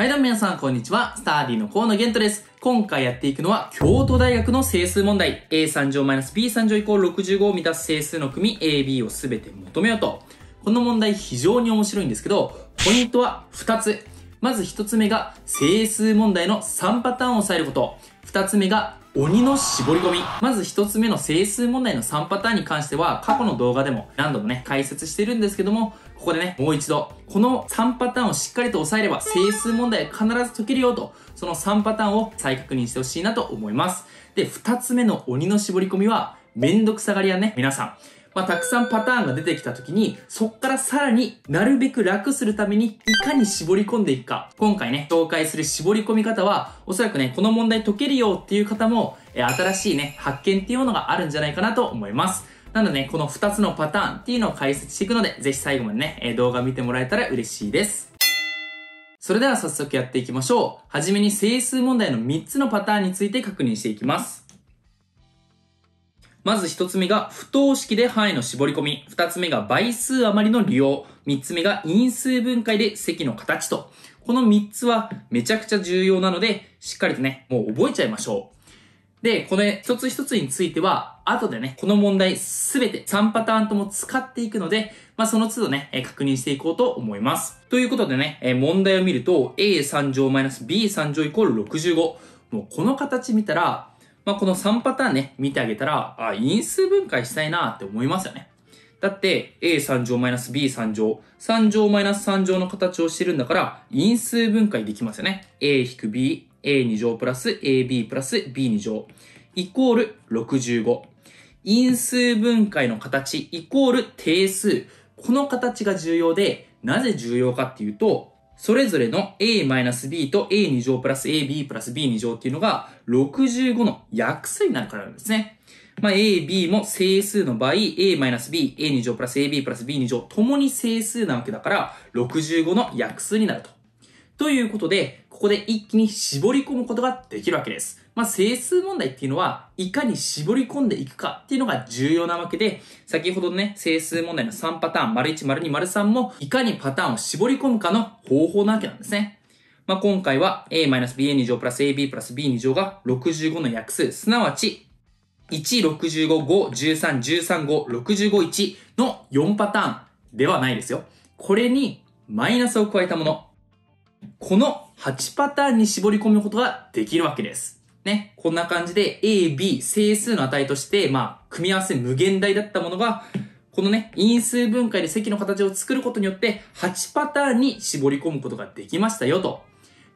はい、どうも皆さん、こんにちは。スターディの河野玄斗です。今回やっていくのは、京都大学の整数問題。A3 乗 -B3 乗イコール65を満たす整数の組 AB をすべて求めようと。この問題非常に面白いんですけど、ポイントは2つ。まず1つ目が整数問題の3パターンを抑えること。2つ目が鬼の絞り込み。まず一つ目の整数問題の3パターンに関しては、過去の動画でも何度もね、解説してるんですけども、ここでね、もう一度、この3パターンをしっかりと押さえれば、整数問題必ず解けるよと、その3パターンを再確認してほしいなと思います。で、2つ目の鬼の絞り込みは、めんどくさがりやね、皆さん。まあ、たくさんパターンが出てきた時に、そっからさらになるべく楽するために、いかに絞り込んでいくか。今回ね、紹介する絞り込み方は、おそらくね、この問題解けるよっていう方も、え新しいね、発見っていうのがあるんじゃないかなと思います。なのでね、この2つのパターンっていうのを解説していくので、ぜひ最後までね、え動画見てもらえたら嬉しいです。それでは早速やっていきましょう。はじめに整数問題の3つのパターンについて確認していきます。まず一つ目が不等式で範囲の絞り込み。二つ目が倍数余りの利用。三つ目が因数分解で積の形と。この三つはめちゃくちゃ重要なので、しっかりとね、もう覚えちゃいましょう。で、これ一つ一つについては、後でね、この問題すべて3パターンとも使っていくので、まあ、その都度ね、確認していこうと思います。ということでね、問題を見ると、a3 乗マイナス -b3 乗イコール65。もうこの形見たら、まあ、この3パターンね、見てあげたら、あ、因数分解したいなって思いますよね。だって、A3 乗マイナス B3 乗、3乗マイナス3乗の形をしてるんだから、因数分解できますよね。A-B、A2 乗プラス AB プラス B2 乗、イコール65。因数分解の形、イコール定数。この形が重要で、なぜ重要かっていうと、それぞれの a-b と a2 乗プラス ab プラス b2 乗っていうのが65の約数になるからなんですね。まあ、ab も整数の場合、a-b、a2 乗プラス ab プラス b2 乗、ともに整数なわけだから、65の約数になると。ということで、ここで一気に絞り込むことができるわけです。まあ、整数問題っていうのは、いかに絞り込んでいくかっていうのが重要なわけで、先ほどのね、整数問題の3パターン、丸1、丸2、丸3も、いかにパターンを絞り込むかの方法なわけなんですね。まあ、今回は a-ba2 乗プラス ab プラス b2 乗が65の約数、すなわち、1,65,5,13,13,5,65,1の4パターンではないですよ。これにマイナスを加えたもの、この8パターンに絞り込むことができるわけです。ね。こんな感じで A、B、整数の値として、まあ、組み合わせ無限大だったものが、このね、因数分解で積の形を作ることによって、8パターンに絞り込むことができましたよと。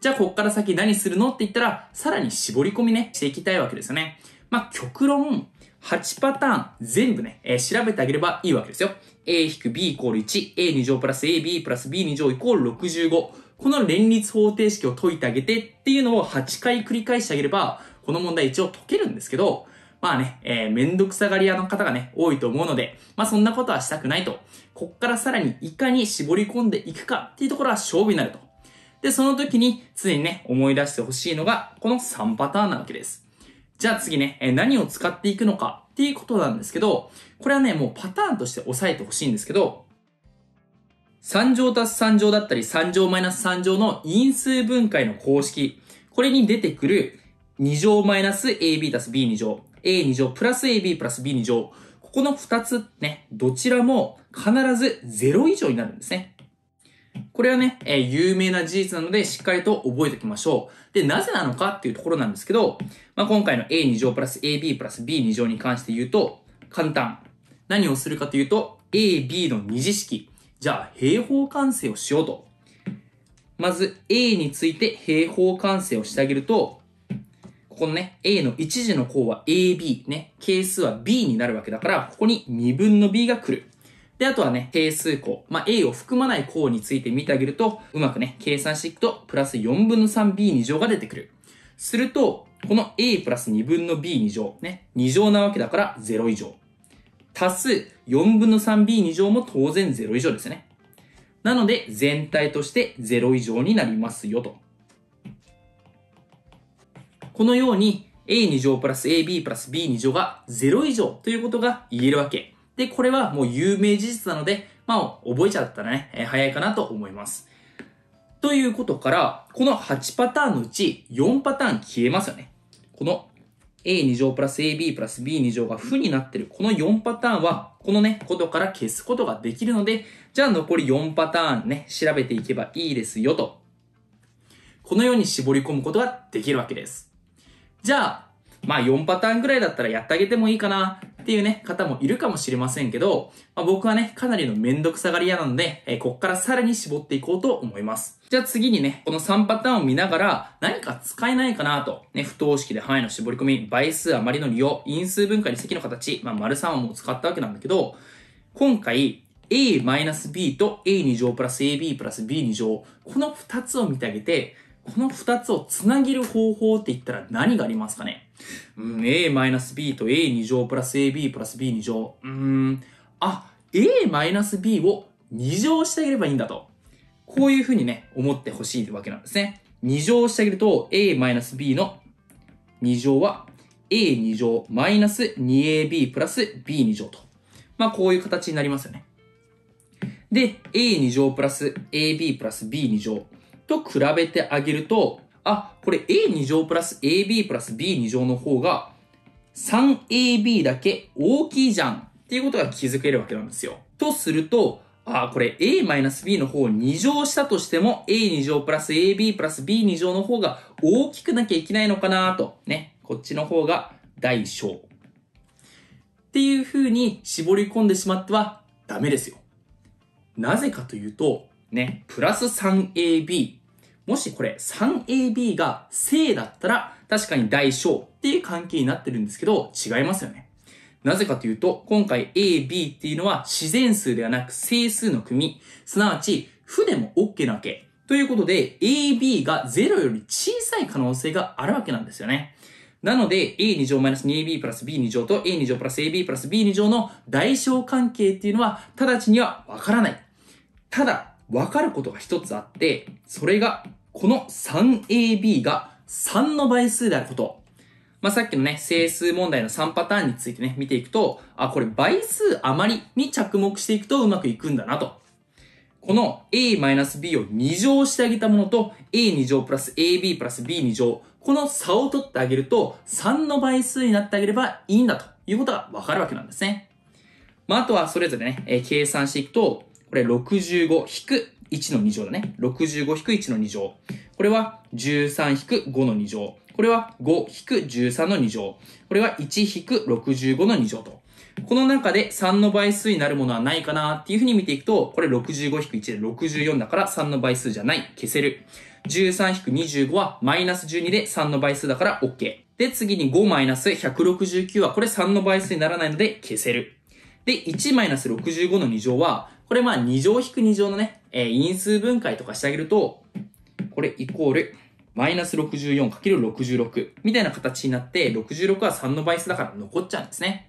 じゃあ、こっから先何するのって言ったら、さらに絞り込みね、していきたいわけですよね。まあ、極論、8パターン全部ね、えー、調べてあげればいいわけですよ。a-b イコール 1, a2 乗プラス ab プラス b2 乗イコール65。この連立方程式を解いてあげてっていうのを8回繰り返してあげれば、この問題一応解けるんですけど、まあね、えー、めんどくさがり屋の方がね、多いと思うので、まあそんなことはしたくないと。こっからさらにいかに絞り込んでいくかっていうところは勝負になると。で、その時に常にね、思い出してほしいのが、この3パターンなわけです。じゃあ次ね、え何を使っていくのかっていうことなんですけど、これはね、もうパターンとして押さえてほしいんですけど、3乗足す3乗だったり3乗マイナス3乗の因数分解の公式。これに出てくる2乗マイナス AB 足す B2 乗。A2 乗プラス AB プラス B2 乗。ここの2つね、どちらも必ず0以上になるんですね。これはね、えー、有名な事実なのでしっかりと覚えておきましょう。で、なぜなのかっていうところなんですけど、まあ、今回の A2 乗プラス AB プラス B2 乗に関して言うと、簡単。何をするかというと、AB の二次式。じゃあ平方完成をしようと。まず A について平方完成をしてあげると、ここのね、A の一次の項は AB ね、係数は B になるわけだから、ここに2分の B が来る。で、あとはね、定数項、まあ、A を含まない項について見てあげると、うまくね、計算していくと、プラス4分の 3B2 乗が出てくる。すると、この A プラス2分の B2 乗、ね、2乗なわけだから0以上。足す4分の 3b2 乗も当然0以上ですね。なので、全体として0以上になりますよと。このように、a2 乗プラス ab プラス b2 乗が0以上ということが言えるわけ。で、これはもう有名事実なので、まあ、覚えちゃったらね、え早いかなと思います。ということから、この8パターンのうち4パターン消えますよね。この a2 乗プラス ab プラス b2 乗が負になってるこの4パターンは、このね、ことから消すことができるので、じゃあ残り4パターンね、調べていけばいいですよと。このように絞り込むことができるわけです。じゃあ、まあ4パターンぐらいだったらやってあげてもいいかなっていうね、方もいるかもしれませんけど、まあ、僕はね、かなりのめんどくさがり屋なので、えー、こっからさらに絞っていこうと思います。じゃあ次にね、この3パターンを見ながら、何か使えないかなと、ね、不等式で範囲の絞り込み、倍数余りの利用、因数分解に積の形、まあ、丸3はもう使ったわけなんだけど、今回、a-b と a2 乗プラス ab プラス b2 乗、この2つを見てあげて、この2つをつなげる方法って言ったら何がありますかねうん、a-b と a2 乗プラス ab プラス b2 乗。うん、あ、a-b を2乗してあげればいいんだと。こういうふうにね、思ってほしいわけなんですね。2乗してあげると a-b の2乗は a2 乗マイナス 2ab プラス b2 乗と。まあこういう形になりますよね。で、a2 乗プラス ab プラス b2 乗と比べてあげると、あ、これ A2 乗プラス AB プラス B2 乗の方が 3AB だけ大きいじゃんっていうことが気づけるわけなんですよ。とすると、あ、これ A-B の方を2乗したとしても A2 乗プラス AB プラス B2 乗の方が大きくなきゃいけないのかなと。ね。こっちの方が大小。っていう風に絞り込んでしまってはダメですよ。なぜかというと、ね、プラス 3AB もしこれ 3AB が正だったら、確かに大小っていう関係になってるんですけど、違いますよね。なぜかというと、今回 AB っていうのは自然数ではなく整数の組、すなわち、負でも OK なわけ。ということで、AB が0より小さい可能性があるわけなんですよね。なので、a2 乗 -2ab プラス b2 乗と a2 乗プラス ab プラス b2 乗の代償関係っていうのは、直ちにはわからない。ただ、わかることが一つあって、それがこの 3AB が3の倍数であること。まあ、さっきのね、整数問題の3パターンについてね、見ていくと、あ、これ倍数余りに着目していくとうまくいくんだなと。この a-b を2乗してあげたものと a2 乗プラス ab プラス b2 乗。この差を取ってあげると3の倍数になってあげればいいんだということがわかるわけなんですね。まあ、あとはそれぞれね、え計算していくと、これ65-1の2乗だね。65-1の2乗。これは13-5の2乗。これは5-13の2乗。これは1-65の2乗と。この中で3の倍数になるものはないかなっていうふうに見ていくと、これ65-1で64だから3の倍数じゃない。消せる。13-25はマイナス12で3の倍数だから OK。で、次に5マイナス169はこれ3の倍数にならないので消せる。で、1マイナス65の2乗は、これまあ2乗引く2乗のね、えー、因数分解とかしてあげると、これイコール、マイナス 64×66 みたいな形になって、66は3の倍数だから残っちゃうんですね。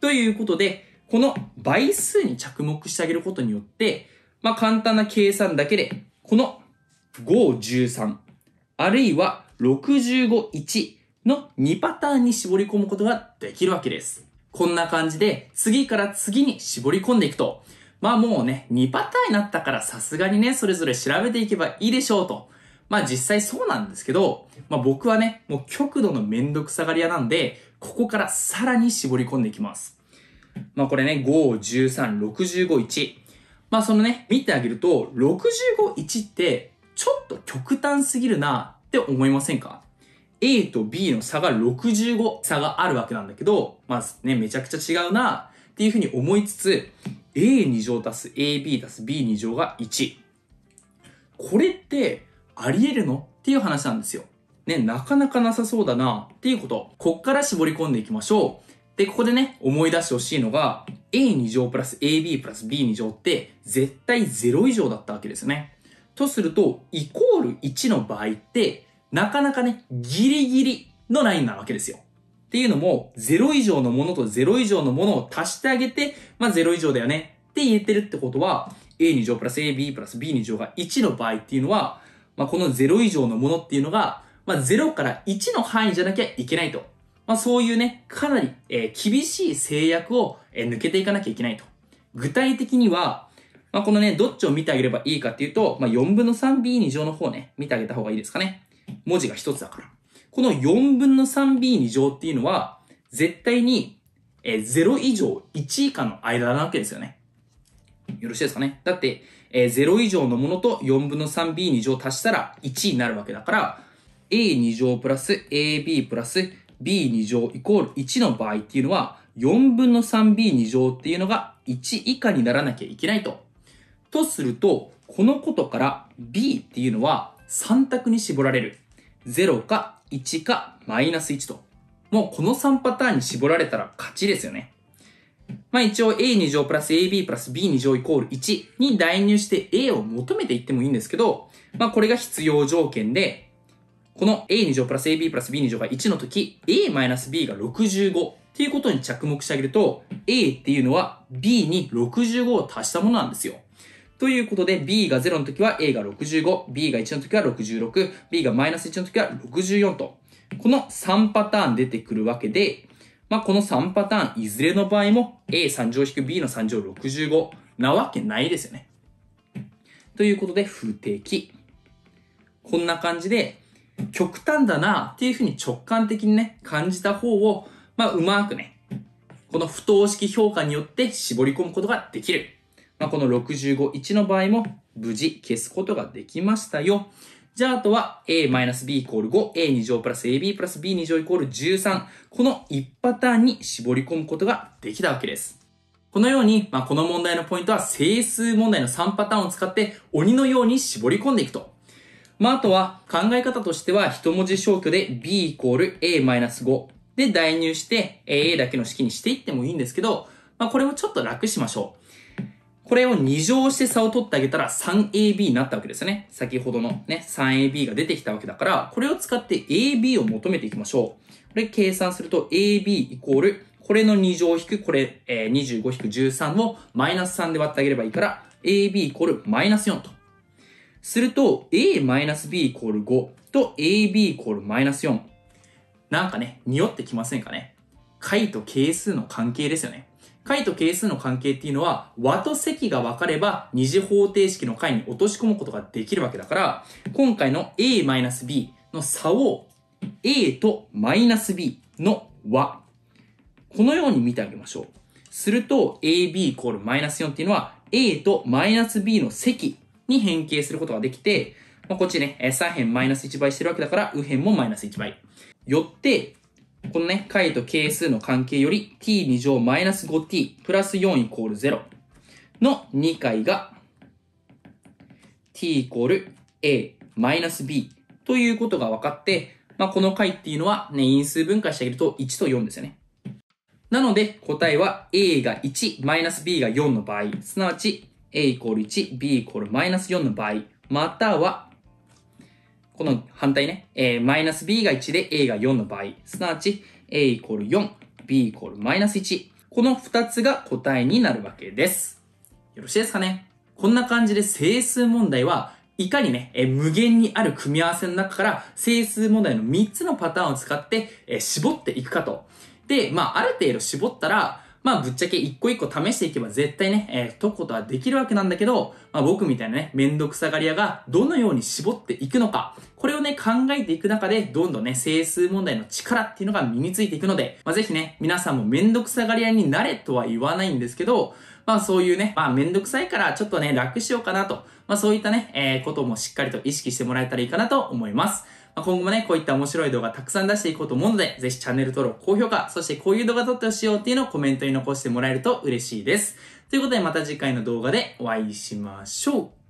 ということで、この倍数に着目してあげることによって、まあ、簡単な計算だけで、この5、13、あるいは65、1の2パターンに絞り込むことができるわけです。こんな感じで、次から次に絞り込んでいくと、まあもうね、2パターンになったからさすがにね、それぞれ調べていけばいいでしょうと。まあ実際そうなんですけど、まあ僕はね、もう極度のめんどくさがり屋なんで、ここからさらに絞り込んでいきます。まあこれね、5、13、65、1。まあそのね、見てあげると、65、1ってちょっと極端すぎるなって思いませんか A と B の差が65差があるわけなんだけど、まあね、めちゃくちゃ違うなっていうふうに思いつつ、A2 乗足す AB 足す B2 乗が1。これって、ありえるのっていう話なんですよ。ね、なかなかなさそうだなっていうこと。こっから絞り込んでいきましょう。で、ここでね、思い出してほしいのが、a2 乗プラス ab プラス b2 乗って絶対0以上だったわけですよね。とすると、イコール1の場合って、なかなかね、ギリギリのラインなわけですよ。っていうのも、0以上のものと0以上のものを足してあげて、まあ0以上だよねって言えてるってことは、a2 乗プラス ab プラス b2 乗が1の場合っていうのは、まあ、この0以上のものっていうのが、まあ、0から1の範囲じゃなきゃいけないと。まあ、そういうね、かなり、えー、厳しい制約を、えー、抜けていかなきゃいけないと。具体的には、まあ、このね、どっちを見てあげればいいかっていうと、まあ、4分の 3b2 乗の方ね、見てあげた方がいいですかね。文字が1つだから。この4分の 3b2 乗っていうのは、絶対に、えー、0以上1以下の間なわけですよね。よろしいですかね。だって、えー、0以上のものと4分の 3b2 乗足したら1になるわけだから、a2 乗プラス ab プラス b2 乗イコール1の場合っていうのは、4分の 3b2 乗っていうのが1以下にならなきゃいけないと。とすると、このことから b っていうのは3択に絞られる。0か1かマイナス1と。もうこの3パターンに絞られたら勝ちですよね。まあ一応 a2 乗プラス ab プラス b2 乗イコール1に代入して a を求めていってもいいんですけど、まあこれが必要条件で、この a2 乗プラス ab プラス b2 乗が1の時、a マイナス b が65っていうことに着目してあげると、a っていうのは b に65を足したものなんですよ。ということで、b が0の時は a が65、b が1の時は66、b がマイナス1の時は64と、この3パターン出てくるわけで、まあ、この3パターン、いずれの場合も A3 乗 -B の3乗65なわけないですよね。ということで、不定期。こんな感じで、極端だなっていうふうに直感的にね、感じた方を、まあ、うまくね、この不等式評価によって絞り込むことができる。まあ、この65、1の場合も無事消すことができましたよ。じゃあ、あとは a-b イコール 5a2 乗プラス ab プラス b2 乗イコール13。この1パターンに絞り込むことができたわけです。このように、まあ、この問題のポイントは整数問題の3パターンを使って鬼のように絞り込んでいくと。まあ、あとは考え方としては一文字消去で b イコール a-5 で代入して a だけの式にしていってもいいんですけど、まあ、これをちょっと楽しましょう。これを2乗して差を取ってあげたら 3AB になったわけですよね。先ほどのね、3AB が出てきたわけだから、これを使って AB を求めていきましょう。これ計算すると AB イコール、これの2乗引く、これ、えー、25引く13をマイナス3で割ってあげればいいから、AB イコールマイナス4と。すると、A マイナス B イコール5と AB イコールマイナス4。なんかね、匂ってきませんかね。解と係数の関係ですよね。解と係数の関係っていうのは、和と積が分かれば二次方程式の解に落とし込むことができるわけだから、今回の a-b の差を a と -b の和。このように見てあげましょう。すると ab イコール -4 っていうのは a と -b の積に変形することができて、まあ、こっちね、左辺 -1 倍してるわけだから、右辺も -1 倍。よって、このね、解と係数の関係より t2 乗マイナス 5t プラス4イコール0の2解が t イコール a マイナス b ということが分かって、まあ、この解っていうのはね、因数分解してあげると1と4ですよね。なので答えは a が1、マイナス b が4の場合、すなわち a イコール1、b イコールマイナス4の場合、またはこの反対ね、えー、マイナス b が1で a が4の場合、すなわち a イコール4、b イコールマイナス1。この2つが答えになるわけです。よろしいですかねこんな感じで整数問題はいかにね、無限にある組み合わせの中から整数問題の3つのパターンを使って、え絞っていくかと。で、まあ、ある程度絞ったら、まあぶっちゃけ一個一個試していけば絶対ね、えー、解くことはできるわけなんだけど、まあ僕みたいなね、めんどくさがり屋がどのように絞っていくのか、これをね、考えていく中で、どんどんね、整数問題の力っていうのが身についていくので、まあぜひね、皆さんもめんどくさがり屋になれとは言わないんですけど、まあそういうね、まあめんどくさいからちょっとね、楽しようかなと、まあそういったね、えー、こともしっかりと意識してもらえたらいいかなと思います。今後もね、こういった面白い動画たくさん出していこうと思うので、ぜひチャンネル登録、高評価、そしてこういう動画撮ってほしいよっていうのをコメントに残してもらえると嬉しいです。ということでまた次回の動画でお会いしましょう。